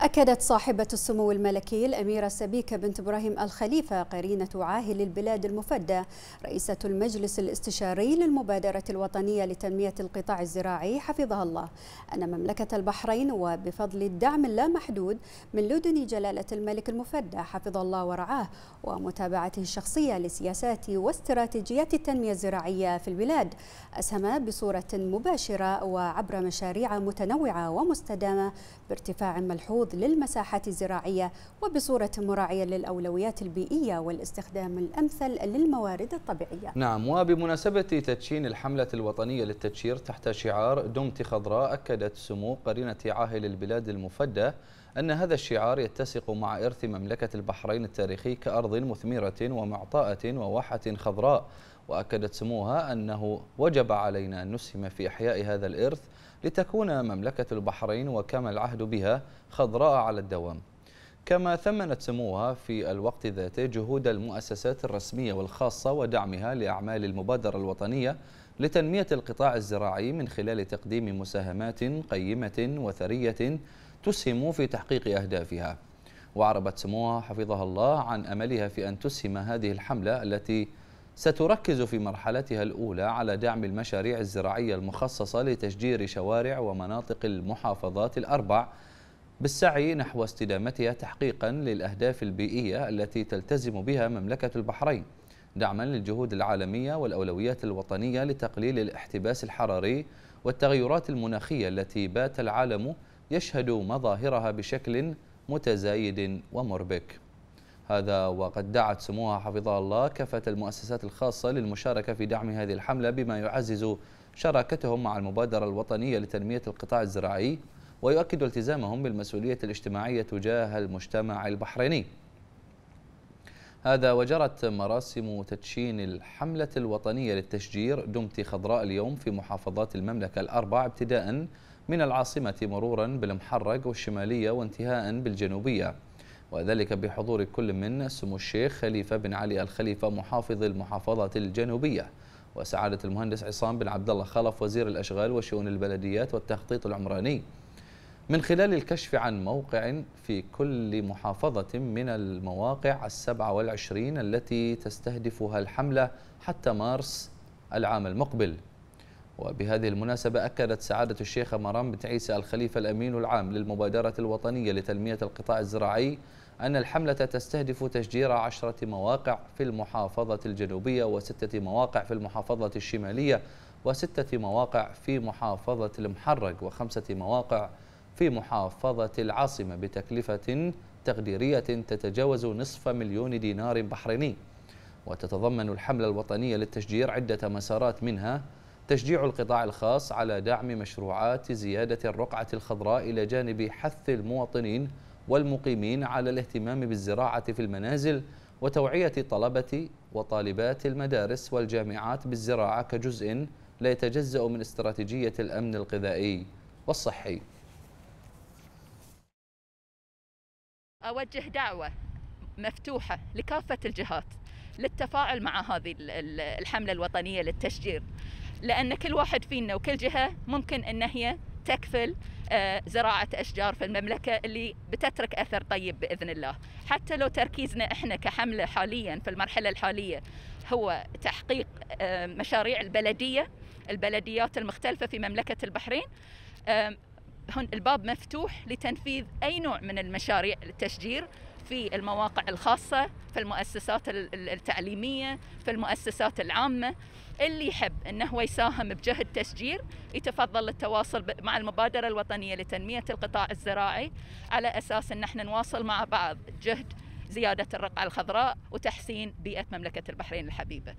أكدت صاحبة السمو الملكي الأميرة سبيكة بنت إبراهيم الخليفة قرينة عاهل البلاد المفدى رئيسة المجلس الاستشاري للمبادرة الوطنية لتنمية القطاع الزراعي حفظها الله أن مملكة البحرين وبفضل الدعم اللامحدود من لدن جلالة الملك المفدى حفظ الله ورعاه ومتابعته الشخصية لسياسات واستراتيجيات التنمية الزراعية في البلاد أسهم بصورة مباشرة وعبر مشاريع متنوعة ومستدامة بارتفاع ملحوظ التخطيط للمساحات الزراعية وبصورة مراعية للأولويات البيئية والاستخدام الأمثل للموارد الطبيعية نعم وبمناسبة تدشين الحملة الوطنية للتدشير تحت شعار دمت خضراء أكدت سمو قرينة عاهل البلاد المفدى أن هذا الشعار يتسق مع إرث مملكة البحرين التاريخي كأرض مثمرة ومعطاءة وواحة خضراء وأكدت سموها أنه وجب علينا أن نسهم في إحياء هذا الإرث لتكون مملكة البحرين وكما العهد بها خضراء على الدوام كما ثمنت سموها في الوقت ذاته جهود المؤسسات الرسمية والخاصة ودعمها لأعمال المبادرة الوطنية لتنمية القطاع الزراعي من خلال تقديم مساهمات قيمة وثرية تسهم في تحقيق أهدافها وعربت سموها حفظها الله عن أملها في أن تسهم هذه الحملة التي ستركز في مرحلتها الأولى على دعم المشاريع الزراعية المخصصة لتشجير شوارع ومناطق المحافظات الأربع بالسعي نحو استدامتها تحقيقا للأهداف البيئية التي تلتزم بها مملكة البحرين دعما للجهود العالمية والأولويات الوطنية لتقليل الاحتباس الحراري والتغيرات المناخية التي بات العالم يشهد مظاهرها بشكل متزايد ومربك هذا وقد دعت سموها حفظها الله كافة المؤسسات الخاصة للمشاركة في دعم هذه الحملة بما يعزز شراكتهم مع المبادرة الوطنية لتنمية القطاع الزراعي ويؤكد التزامهم بالمسؤولية الاجتماعية تجاه المجتمع البحريني هذا وجرت مراسم تدشين الحملة الوطنية للتشجير دمتي خضراء اليوم في محافظات المملكة الأربع ابتداء من العاصمة مرورا بالمحرق والشمالية وانتهاء بالجنوبية وذلك بحضور كل من سمو الشيخ خليفة بن علي الخليفة محافظ المحافظة الجنوبية وسعادة المهندس عصام بن عبد الله خلف وزير الأشغال وشؤون البلديات والتخطيط العمراني من خلال الكشف عن موقع في كل محافظة من المواقع السبعة والعشرين التي تستهدفها الحملة حتى مارس العام المقبل وبهذه المناسبة أكدت سعادة الشيخة مرام بنت عيسى الخليفة الأمين العام للمبادرة الوطنية لتنمية القطاع الزراعي أن الحملة تستهدف تشجير عشرة مواقع في المحافظة الجنوبية وستة مواقع في المحافظة الشمالية وستة مواقع في محافظة المحرق وخمسة مواقع في محافظة العاصمة بتكلفة تقديرية تتجاوز نصف مليون دينار بحريني وتتضمن الحملة الوطنية للتشجير عدة مسارات منها تشجيع القطاع الخاص على دعم مشروعات زيادة الرقعة الخضراء إلى جانب حث المواطنين والمقيمين على الاهتمام بالزراعة في المنازل وتوعية طلبة وطالبات المدارس والجامعات بالزراعة كجزء لا يتجزأ من استراتيجية الأمن الغذائي والصحي اوجه دعوه مفتوحه لكافه الجهات للتفاعل مع هذه الحمله الوطنيه للتشجير لان كل واحد فينا وكل جهه ممكن ان هي تكفل آه، زراعة أشجار في المملكة اللي بتترك أثر طيب بإذن الله حتى لو تركيزنا إحنا كحملة حاليا في المرحلة الحالية هو تحقيق آه، مشاريع البلدية البلديات المختلفة في مملكة البحرين الباب مفتوح لتنفيذ أي نوع من المشاريع التشجير في المواقع الخاصة في المؤسسات التعليمية في المؤسسات العامة اللي يحب أنه هو يساهم بجهد تشجير يتفضل التواصل مع المبادرة الوطنية لتنمية القطاع الزراعي على أساس أن احنا نواصل مع بعض جهد زيادة الرقعة الخضراء وتحسين بيئة مملكة البحرين الحبيبة